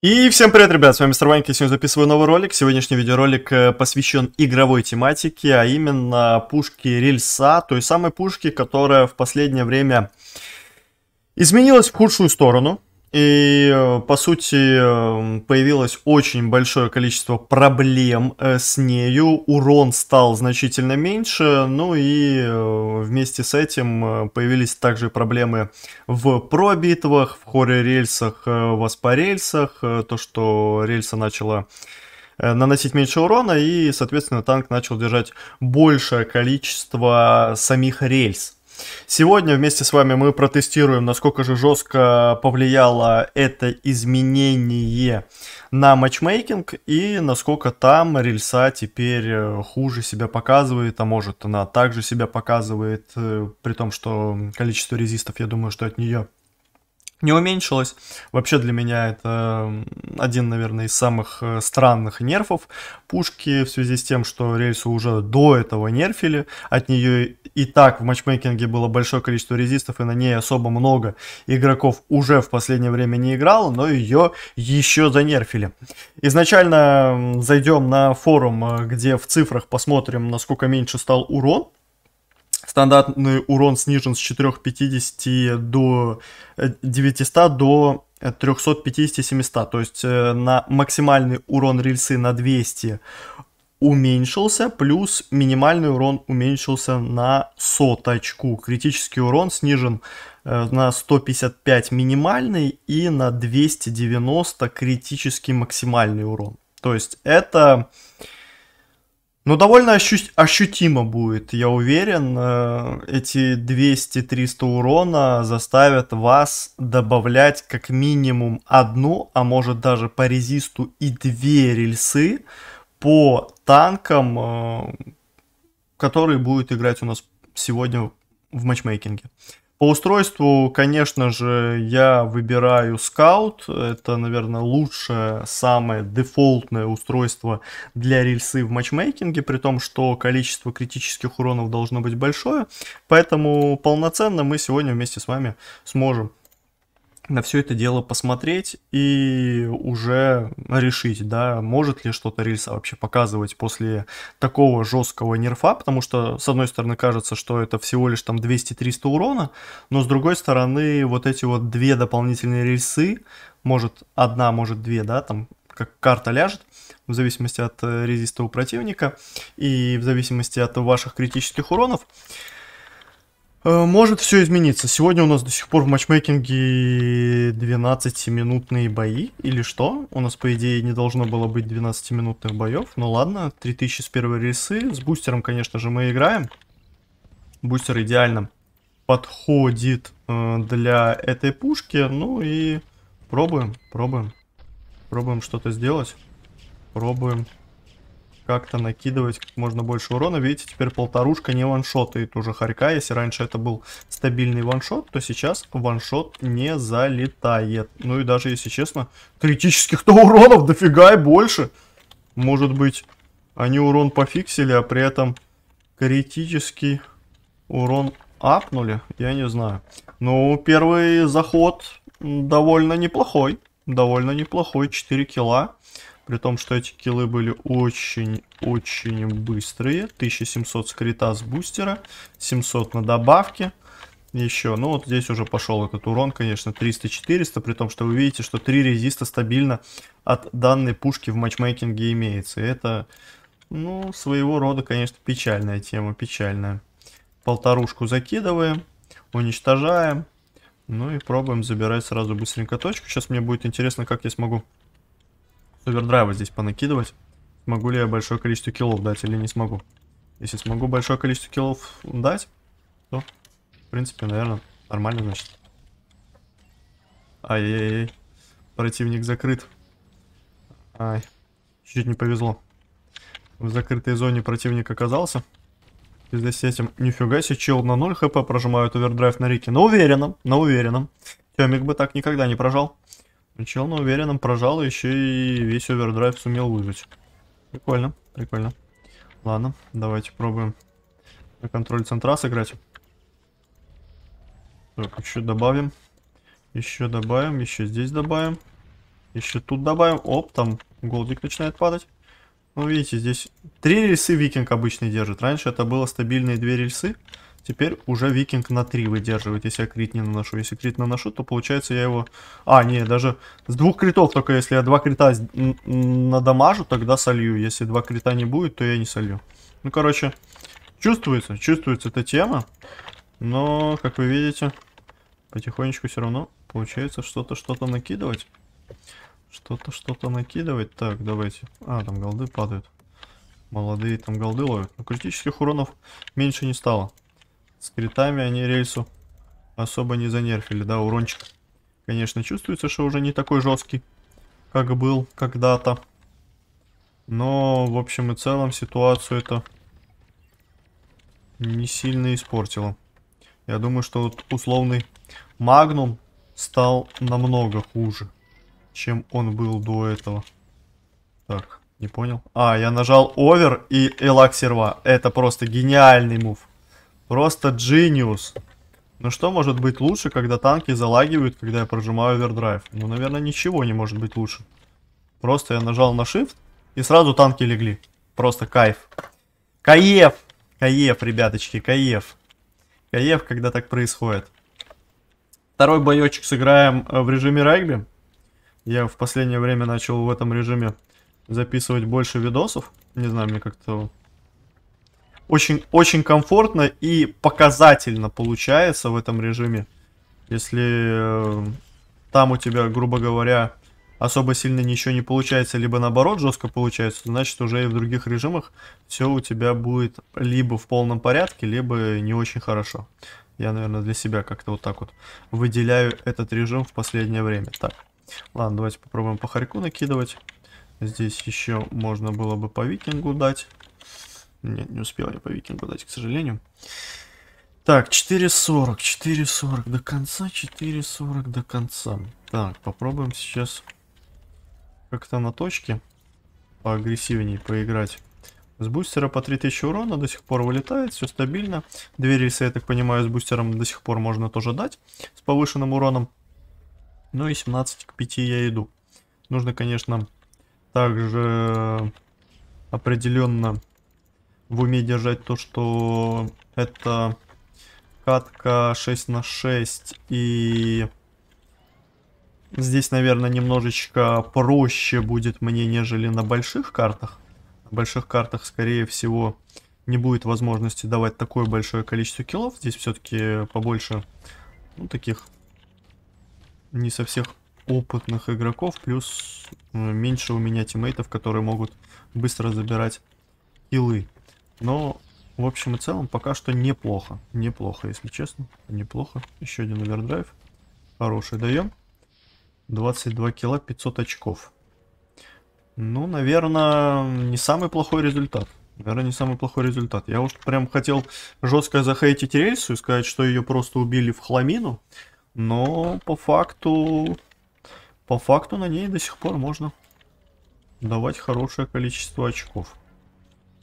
И всем привет, ребят, с вами Мистер Ванька, сегодня записываю новый ролик. Сегодняшний видеоролик э, посвящен игровой тематике, а именно пушке рельса, той самой пушке, которая в последнее время изменилась в худшую сторону. И, э, по сути, э, появилось очень большое количество проблем э, с нею, урон стал значительно меньше, ну и вместе с этим появились также проблемы в пробитвах, в хоре-рельсах, в аспорельсах, то, что рельса начала наносить меньше урона, и, соответственно, танк начал держать большее количество самих рельс. Сегодня вместе с вами мы протестируем, насколько же жестко повлияло это изменение на матчмейкинг и насколько там рельса теперь э, хуже себя показывает, а может она также себя показывает, э, при том, что количество резистов, я думаю, что от нее не уменьшилось. Вообще для меня это один, наверное, из самых э, странных нерфов пушки в связи с тем, что рельсу уже до этого нерфили. От нее и так в матчмейкинге было большое количество резистов, и на ней особо много игроков уже в последнее время не играло, но ее еще занерфили. Изначально зайдем на форум, э, где в цифрах посмотрим, насколько меньше стал урон стандартный урон снижен с 450 до 900 э, до 350-700. Э, То есть э, на максимальный урон рельсы на 200 уменьшился, плюс минимальный урон уменьшился на соточку. Критический урон снижен на 155 минимальный и на 290 критический максимальный урон. То есть это ну, довольно ощу... ощутимо будет, я уверен. Э, эти 200-300 урона заставят вас добавлять как минимум одну, а может даже по резисту и две рельсы по танкам, э, которые будут играть у нас сегодня в матчмейкинге. По устройству, конечно же, я выбираю Scout. Это, наверное, лучшее, самое дефолтное устройство для рельсы в матчмейкинге, при том, что количество критических уронов должно быть большое. Поэтому полноценно мы сегодня вместе с вами сможем на все это дело посмотреть и уже решить, да, может ли что-то рельса вообще показывать после такого жесткого нерфа, потому что, с одной стороны, кажется, что это всего лишь там 200-300 урона, но с другой стороны, вот эти вот две дополнительные рельсы, может одна, может две, да, там как карта ляжет, в зависимости от э, резиста у противника и в зависимости от ваших критических уронов, Э, может все измениться. Сегодня у нас до сих пор в матчмейкинге 12-минутные бои или что? У нас, по идее, не должно было быть 12-минутных боев. Ну ладно, 3000 с первой рельсы. С бустером, конечно же, мы играем. Бустер идеально подходит э, для этой пушки. Ну и пробуем, пробуем. Пробуем что-то сделать. Пробуем как-то накидывать как можно больше урона. Видите, теперь полторушка не ваншотает уже Харька. Если раньше это был стабильный ваншот, то сейчас ваншот не залетает. Ну и даже, если честно, критических-то уронов дофига и больше. Может быть, они урон пофиксили, а при этом критический урон апнули? Я не знаю. Ну, первый заход довольно неплохой. Довольно неплохой, 4 килла. При том, что эти киллы были очень-очень быстрые. 1700 скрита с бустера, 700 на добавке. Еще, ну вот здесь уже пошел этот урон, конечно, 300-400, при том, что вы видите, что 3 резиста стабильно от данной пушки в матчмейкинге имеется. это, ну, своего рода, конечно, печальная тема, печальная. Полторушку закидываем, уничтожаем, ну и пробуем забирать сразу быстренько точку. Сейчас мне будет интересно, как я смогу овердрайва здесь понакидывать. Могу ли я большое количество киллов дать или не смогу? Если смогу большое количество киллов дать, то, в принципе, наверное, нормально, значит. Ай-яй-яй. Противник закрыт. Ай. Чуть-чуть не повезло. В закрытой зоне противник оказался. И здесь этим нифига себе, чил на 0 хп прожимают овердрайв на Рике. На уверенном, на уверенном. Тёмик бы так никогда не прожал. Чел на уверенном прожал, еще и весь овердрайв сумел выжить. Прикольно, прикольно. Ладно, давайте пробуем на контроль центра сыграть. Так, еще добавим. Еще добавим, еще здесь добавим. Еще тут добавим. Оп, там голдик начинает падать. Ну, видите, здесь три рельсы викинг обычно держит. Раньше это было стабильные две рельсы. Теперь уже викинг на 3 выдерживает, если я крит не наношу. Если крит наношу, то получается я его... А, не, даже с двух критов только если я два крита надамажу, тогда солью. Если два крита не будет, то я не солью. Ну, короче, чувствуется, чувствуется эта тема. Но, как вы видите, потихонечку все равно получается что-то, что-то накидывать. Что-то, что-то накидывать. Так, давайте. А, там голды падают. Молодые там голды ловят. Но критических уронов меньше не стало. С критами они а рельсу особо не занерфили, да, урончик. Конечно, чувствуется, что уже не такой жесткий, как был когда-то. Но, в общем и целом, ситуацию это не сильно испортило. Я думаю, что вот условный Магнум стал намного хуже, чем он был до этого. Так, не понял. А, я нажал овер и элаксерва. Это просто гениальный мув. Просто джиниус. Ну что может быть лучше, когда танки залагивают, когда я прожимаю овердрайв? Ну, наверное, ничего не может быть лучше. Просто я нажал на shift, и сразу танки легли. Просто кайф. Каев! Каев, ребяточки, каев. Каев, когда так происходит. Второй боечек сыграем э, в режиме регби. Я в последнее время начал в этом режиме записывать больше видосов. Не знаю, мне как-то очень, очень комфортно и показательно получается в этом режиме. Если э, там у тебя, грубо говоря, особо сильно ничего не получается, либо наоборот жестко получается, значит уже и в других режимах все у тебя будет либо в полном порядке, либо не очень хорошо. Я, наверное, для себя как-то вот так вот выделяю этот режим в последнее время. Так, ладно, давайте попробуем по харьку накидывать. Здесь еще можно было бы по викингу дать. Нет, не успел я по викингу дать, к сожалению. Так, 4.40, 4.40 до конца, 4.40 до конца. Так, попробуем сейчас как-то на точке поагрессивнее поиграть. С бустера по 3000 урона до сих пор вылетает, все стабильно. Две рельсы, я так понимаю, с бустером до сих пор можно тоже дать с повышенным уроном. Ну и 17 к 5 я иду. Нужно, конечно, также определенно в уме держать то, что это катка 6 на 6 и здесь, наверное, немножечко проще будет мне, нежели на больших картах. На больших картах, скорее всего, не будет возможности давать такое большое количество киллов. Здесь все-таки побольше ну, таких не со всех опытных игроков, плюс э, меньше у меня тиммейтов, которые могут быстро забирать киллы. Но, в общем и целом, пока что неплохо. Неплохо, если честно. Неплохо. Еще один овердрайв. Хороший даем. 22 кило, 500 очков. Ну, наверное, не самый плохой результат. Наверное, не самый плохой результат. Я уж прям хотел жестко захейтить рельсу и сказать, что ее просто убили в хламину. Но по факту... По факту на ней до сих пор можно давать хорошее количество очков.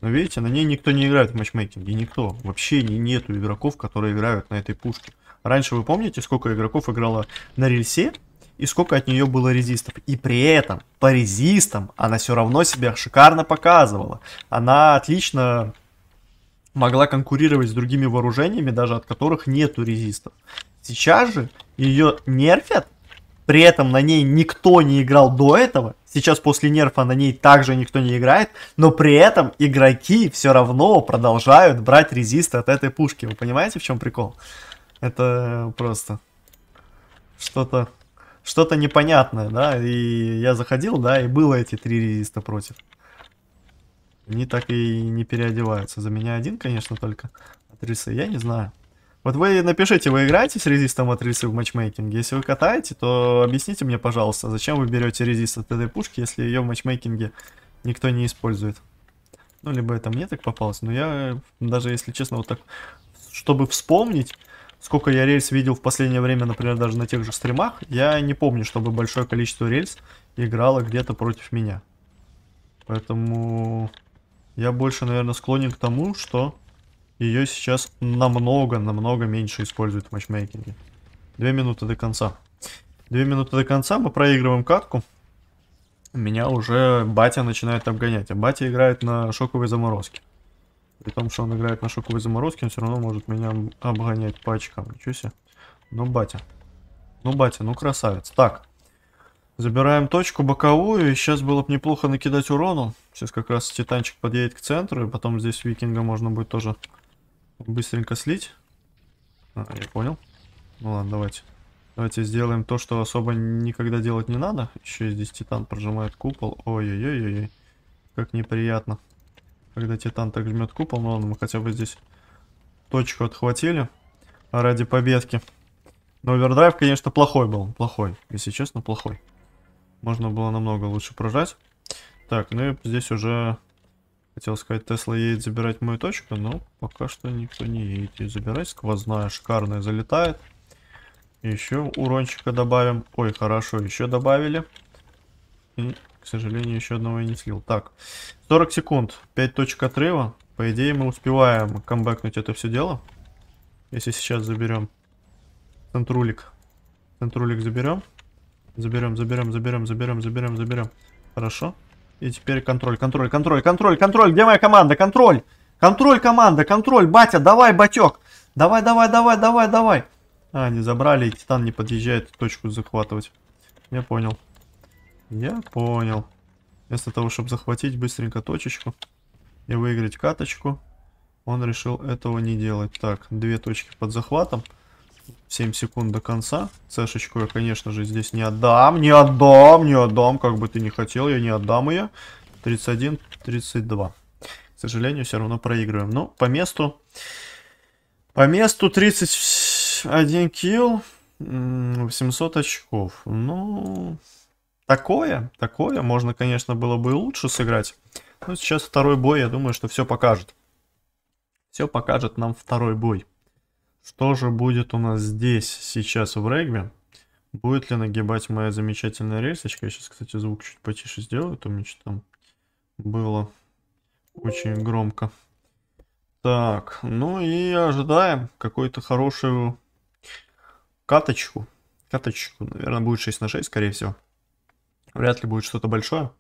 Но ну, видите, на ней никто не играет в матчмейкинге, никто. Вообще не, нету игроков, которые играют на этой пушке. Раньше вы помните, сколько игроков играло на рельсе и сколько от нее было резистов. И при этом по резистам она все равно себя шикарно показывала. Она отлично могла конкурировать с другими вооружениями, даже от которых нету резистов. Сейчас же ее нерфят при этом на ней никто не играл до этого, сейчас после нерфа на ней также никто не играет, но при этом игроки все равно продолжают брать резист от этой пушки. Вы понимаете, в чем прикол? Это просто что-то что-то непонятное, да, и я заходил, да, и было эти три резиста против. Они так и не переодеваются. За меня один, конечно, только. Адресы я не знаю. Вот вы напишите, вы играете с резистом матрицы в матчмейкинге? Если вы катаете, то объясните мне, пожалуйста, зачем вы берете резист от этой пушки, если ее в матчмейкинге никто не использует? Ну, либо это мне так попалось, но я, даже если честно, вот так, чтобы вспомнить, сколько я рельс видел в последнее время, например, даже на тех же стримах, я не помню, чтобы большое количество рельс играло где-то против меня. Поэтому я больше, наверное, склонен к тому, что ее сейчас намного-намного меньше используют в матчмейкинге. Две минуты до конца. Две минуты до конца, мы проигрываем катку. Меня уже батя начинает обгонять. А батя играет на шоковой заморозке. При том, что он играет на шоковой заморозке, он все равно может меня обгонять по очкам. Ничего себе. Ну, батя. Ну, батя, ну красавец. Так. Забираем точку боковую. И сейчас было бы неплохо накидать урону. Сейчас как раз Титанчик подъедет к центру. И потом здесь Викинга можно будет тоже быстренько слить. А, я понял. Ну ладно, давайте. Давайте сделаем то, что особо никогда делать не надо. Еще здесь Титан прожимает купол. Ой-ой-ой-ой. Как неприятно. Когда Титан так жмет купол. Ну ладно, мы хотя бы здесь точку отхватили. Ради победки. Но овердрайв, конечно, плохой был. Плохой. Если честно, плохой. Можно было намного лучше прожать. Так, ну и здесь уже Хотел сказать, Тесла едет забирать мою точку, но пока что никто не едет ее забирать. Сквозная шикарная залетает. Еще урончика добавим. Ой, хорошо, еще добавили. И, к сожалению, еще одного я не слил. Так, 40 секунд, 5 точек отрыва. По идее, мы успеваем камбэкнуть это все дело. Если сейчас заберем центрулик. Центрулик заберем. Заберем, заберем, заберем, заберем, заберем, заберем. Хорошо. И теперь контроль, контроль, контроль, контроль, контроль. Где моя команда? Контроль! Контроль, команда, контроль. Батя, давай, батек. Давай, давай, давай, давай, давай. А, не забрали, и Титан не подъезжает точку захватывать. Я понял. Я понял. Вместо того, чтобы захватить быстренько точечку и выиграть каточку, он решил этого не делать. Так, две точки под захватом. 7 секунд до конца. Цешечку я, конечно же, здесь не отдам. Не отдам, не отдам. Как бы ты не хотел, я не отдам ее. 31, 32. К сожалению, все равно проигрываем. Ну, по месту... По месту 31 килл, 800 очков. Ну, такое, такое. Можно, конечно, было бы и лучше сыграть. Но сейчас второй бой, я думаю, что все покажет. Все покажет нам второй бой. Что же будет у нас здесь сейчас в регби? Будет ли нагибать моя замечательная рельсочка? Я сейчас, кстати, звук чуть потише сделаю, то мне что там было очень громко. Так, ну и ожидаем какую-то хорошую каточку. Каточку, наверное, будет 6 на 6, скорее всего. Вряд ли будет что-то большое.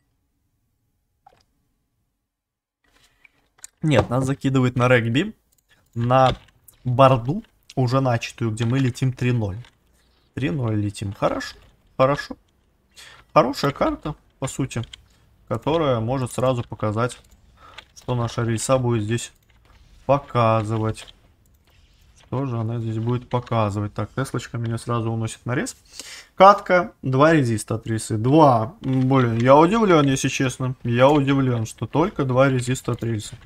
Нет, нас закидывает на регби, на борду уже начатую, где мы летим 3-0. 3-0 летим. Хорошо, хорошо. Хорошая карта, по сути, которая может сразу показать, что наша рельса будет здесь показывать. Что же она здесь будет показывать? Так, Теслочка меня сразу уносит на рез. Катка, два резиста от рельсы. Два. Блин, я удивлен, если честно. Я удивлен, что только два резиста от рельсы.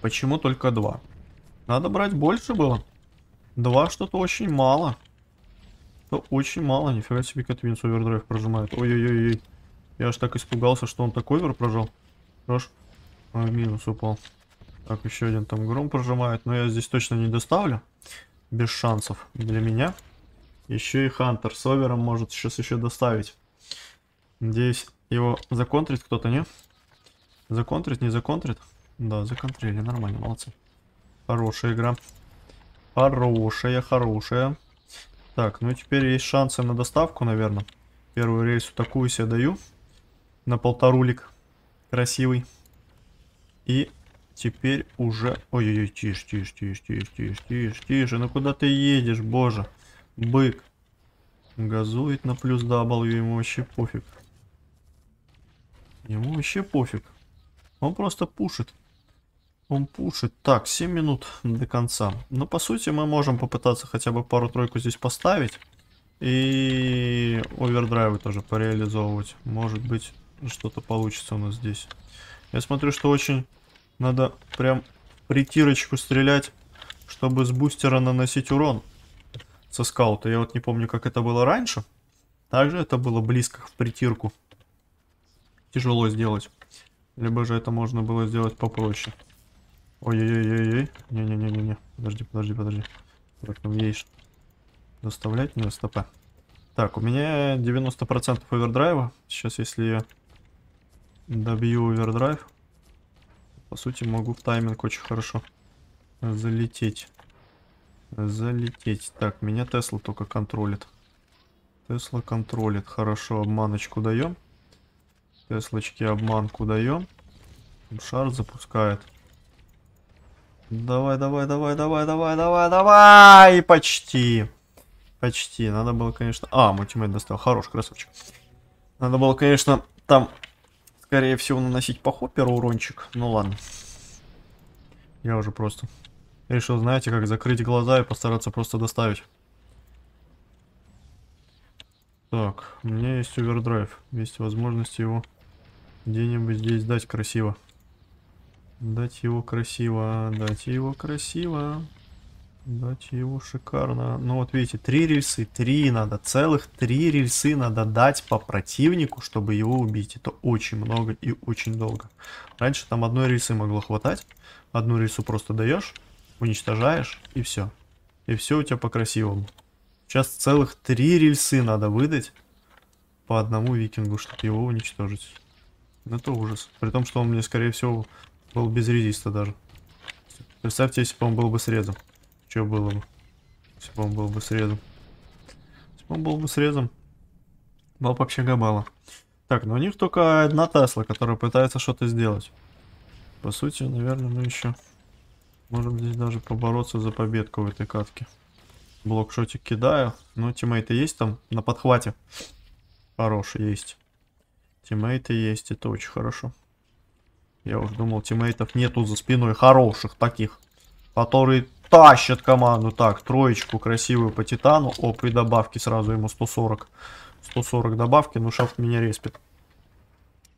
Почему только два? Надо брать больше было. Два что-то очень мало. Это очень мало. Нифига себе Катвинс овердрайв прожимает. Ой-ой-ой. Я аж так испугался, что он такой овер прожал. Хорош. А, минус упал. Так, еще один там гром прожимает. Но я здесь точно не доставлю. Без шансов для меня. Еще и Хантер с овером может сейчас еще доставить. Надеюсь, его законтрит кто-то, не? Законтрит, не законтрит? Да, законтрили, нормально, молодцы. Хорошая игра. Хорошая, хорошая. Так, ну теперь есть шансы на доставку, наверное. Первую рельсу такую себе даю. На полторулик. Красивый. И теперь уже... Ой-ой-ой, тише, тише, тише, тише, тише, тише, тише. Ну куда ты едешь, боже? Бык. Газует на плюс W, ему вообще пофиг. Ему вообще пофиг. Он просто пушит. Он пушит. Так, 7 минут до конца. Но ну, по сути мы можем попытаться хотя бы пару-тройку здесь поставить. И овердрайвы тоже пореализовывать. Может быть что-то получится у нас здесь. Я смотрю, что очень надо прям притирочку стрелять, чтобы с бустера наносить урон со скаута. Я вот не помню, как это было раньше. Также это было близко в притирку. Тяжело сделать. Либо же это можно было сделать попроще. Ой-ой-ой-ой-ой. Не-не-не-не-не. Подожди, подожди, подожди. Так, ну есть доставлять мне стопа. Так, у меня 90% овердрайва. Сейчас, если я добью овердрайв, по сути, могу в тайминг очень хорошо залететь. Залететь. Так, меня Тесла только контролит. Тесла контролит. Хорошо, обманочку даем. Теслочки обманку даем. Шар запускает. Давай, давай, давай, давай, давай, давай, давай! Почти. Почти. Надо было, конечно... А, мультимейт достал. Хорош, красавчик. Надо было, конечно, там, скорее всего, наносить по хопперу урончик. Ну ладно. Я уже просто решил, знаете, как закрыть глаза и постараться просто доставить. Так, у меня есть овердрайв. Есть возможность его где-нибудь здесь дать красиво. Дать его красиво, дать его красиво. Дать его шикарно. Ну вот видите, три рельсы, три надо, целых три рельсы надо дать по противнику, чтобы его убить. Это очень много и очень долго. Раньше там одной рельсы могло хватать. Одну рельсу просто даешь, уничтожаешь и все. И все у тебя по-красивому. Сейчас целых три рельсы надо выдать по одному викингу, чтобы его уничтожить. Это ужас. При том, что он мне, скорее всего, был без резиста даже. Представьте, если бы он был бы срезом. Что было бы? Если бы он был бы срезом. Если бы он был бы срезом, был бы вообще габала. Так, но ну, у них только одна Тесла, которая пытается что-то сделать. По сути, наверное, мы еще можем здесь даже побороться за победку в этой катке. Блокшотик кидаю. Ну, тиммейты есть там на подхвате. Хороший есть. Тиммейты есть, это очень хорошо. Я уже думал, тиммейтов нету за спиной хороших таких, которые тащат команду. Так, троечку красивую по Титану. О, при добавке сразу ему 140. 140 добавки, Но шафт меня респит.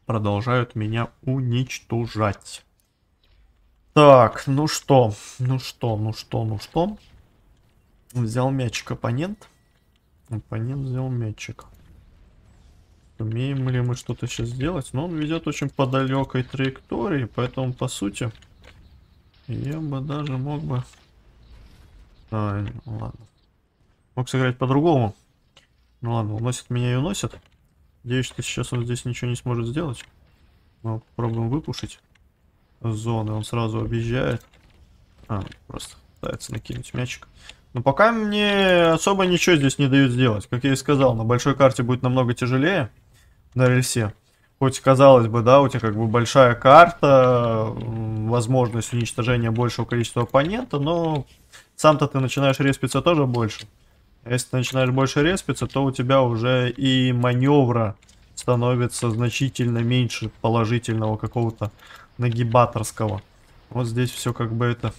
Продолжают меня уничтожать. Так, ну что, ну что, ну что, ну что. Взял мячик оппонент. Оппонент взял мячик. Умеем ли мы что-то сейчас сделать? Но ну, он ведет очень по далекой траектории, поэтому, по сути, я бы даже мог бы... А, ладно. Мог сыграть по-другому. Ну ладно, уносит меня и уносит. Надеюсь, что сейчас он здесь ничего не сможет сделать. Мы попробуем выпушить зоны. Он сразу объезжает. А, просто пытается накинуть мячик. Но пока мне особо ничего здесь не дают сделать. Как я и сказал, на большой карте будет намного тяжелее. Дали все. Хоть казалось бы, да, у тебя как бы большая карта, возможность уничтожения большего количества оппонента, но сам-то ты начинаешь респиться тоже больше. Если ты начинаешь больше респиться, то у тебя уже и маневра становится значительно меньше положительного какого-то нагибаторского. Вот здесь все как бы это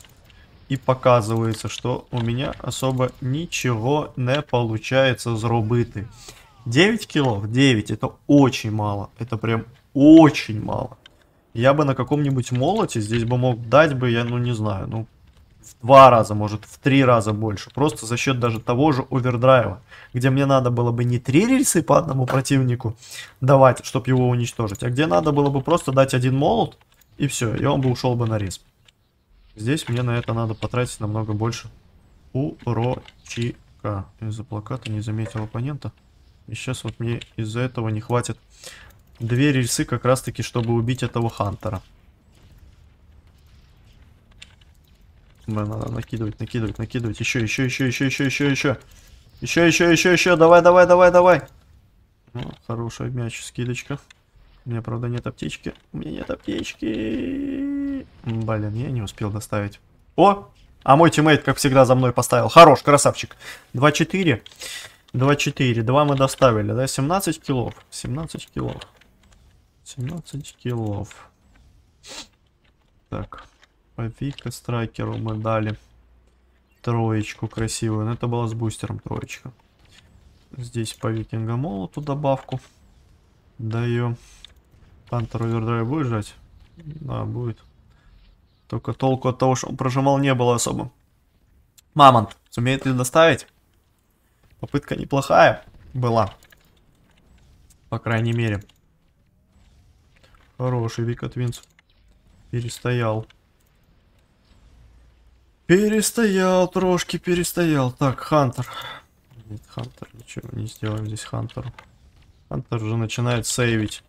и показывается, что у меня особо ничего не получается зробити. 9 киллов? 9, это очень мало. Это прям очень мало. Я бы на каком-нибудь молоте здесь бы мог дать бы, я ну не знаю, ну в два раза, может в три раза больше. Просто за счет даже того же овердрайва, где мне надо было бы не три рельсы по одному противнику давать, чтобы его уничтожить, а где надо было бы просто дать один молот, и все, и он бы ушел бы на риск. Здесь мне на это надо потратить намного больше урочика. Из-за плаката не заметил оппонента. И сейчас вот мне из-за этого не хватит две рельсы как раз-таки, чтобы убить этого Хантера. Блин, надо накидывать, накидывать, накидывать. Еще, еще, еще, еще, еще, еще, еще. Еще, еще, еще, еще. Давай, давай, давай, давай. Ну, хорошая мяч, скидочка. У меня, правда, нет аптечки. У меня нет аптечки. Блин, я не успел доставить. О! А мой тиммейт, как всегда, за мной поставил. Хорош, красавчик. 2-4. 2,4. 2 мы доставили, да? 17 килов. 17 килов. 17 килов. Так. По Вика Страйкеру мы дали троечку красивую. Но это было с бустером троечка. Здесь по Викинга Молоту добавку. Даю. Пантер Овердрайв будет жать? Да, будет. Только толку от того, что он прожимал, не было особо. Мамонт, сумеет ли доставить? Попытка неплохая была. По крайней мере. Хороший Вика Твинс. Перестоял. Перестоял, трошки перестоял. Так, Хантер. Нет, Хантер, ничего не сделаем здесь Хантеру. Хантер уже начинает сейвить.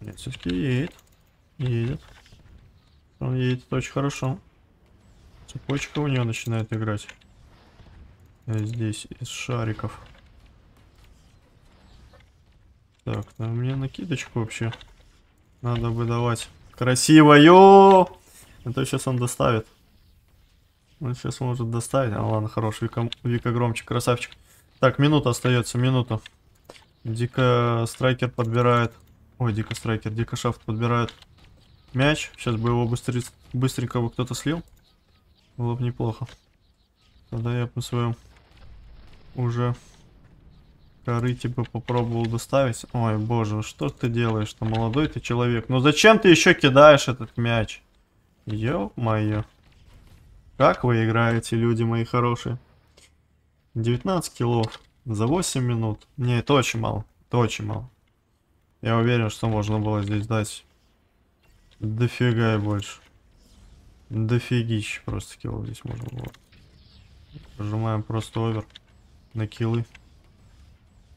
Нет, все-таки едет. Едет. Он едет очень хорошо. Цепочка у нее начинает играть. Э, здесь из шариков. Так, ну мне накидочку вообще надо бы давать. Красиво, йо! А сейчас он доставит. Он сейчас может доставить. А ладно, хорош, Вика, Вика громче, красавчик. Так, минута остается, минута. Дико страйкер подбирает. Ой, дико страйкер, дико шафт подбирает мяч. Сейчас бы его быстрее, быстренько бы кто-то слил. Было бы неплохо. Тогда я бы своем уже коры бы типа, попробовал доставить. Ой, боже, ну что ты делаешь-то, молодой ты человек? Ну зачем ты еще кидаешь этот мяч? Ё-моё. Как вы играете, люди мои хорошие? 19 килов за 8 минут. Не, это очень мало. Это очень мало. Я уверен, что можно было здесь дать дофига и больше. Дофигич просто килов здесь можно было. Нажимаем просто овер на килы.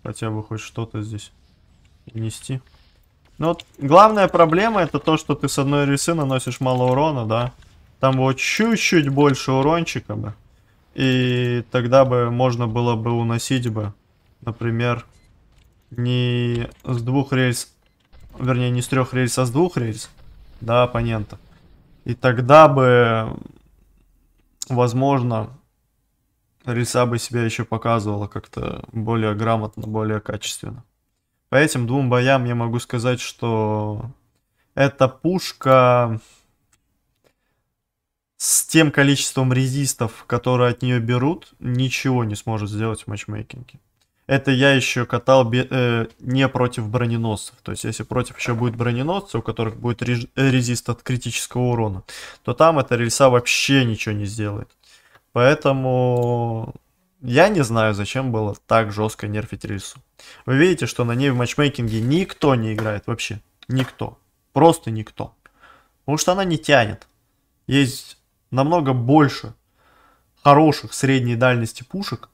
Хотя бы хоть что-то здесь нести. Ну вот главная проблема это то, что ты с одной ресы наносишь мало урона, да. Там вот чуть-чуть больше урончика бы. И тогда бы можно было бы уносить бы, например, не с двух рельс, вернее не с трех рельс, а с двух рельс, да, оппонента. И тогда бы, возможно, Лиса бы себя еще показывала как-то более грамотно, более качественно. По этим двум боям я могу сказать, что эта пушка с тем количеством резистов, которые от нее берут, ничего не сможет сделать в матчмейкинге. Это я еще катал э, не против броненосцев. То есть, если против еще будет броненосцы, у которых будет э, резист от критического урона, то там эта рельса вообще ничего не сделает. Поэтому я не знаю, зачем было так жестко нерфить рельсу. Вы видите, что на ней в матчмейкинге никто не играет вообще. Никто. Просто никто. Потому что она не тянет. Есть намного больше хороших средней дальности пушек,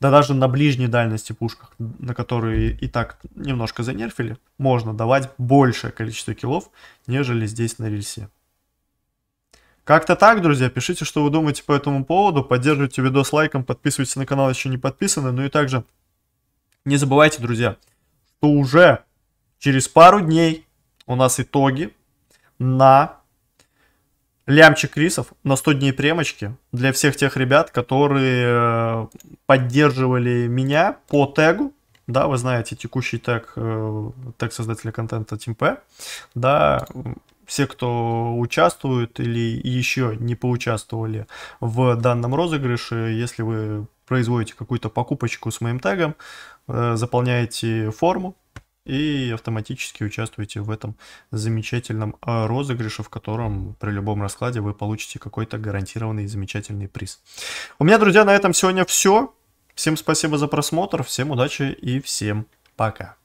да даже на ближней дальности пушках, на которые и так немножко занерфили, можно давать большее количество килов, нежели здесь на рельсе. Как-то так, друзья. Пишите, что вы думаете по этому поводу. Поддерживайте видос лайком, подписывайтесь на канал, еще не подписаны. Ну и также не забывайте, друзья, что уже через пару дней у нас итоги на лямчик рисов на 100 дней премочки для всех тех ребят, которые э, поддерживали меня по тегу. Да, вы знаете, текущий тег, э, тег создателя контента TeamP. Да, все, кто участвует или еще не поучаствовали в данном розыгрыше, если вы производите какую-то покупочку с моим тегом, э, заполняете форму и автоматически участвуете в этом замечательном э, розыгрыше, в котором при любом раскладе вы получите какой-то гарантированный и замечательный приз. У меня, друзья, на этом сегодня все. Всем спасибо за просмотр, всем удачи и всем пока.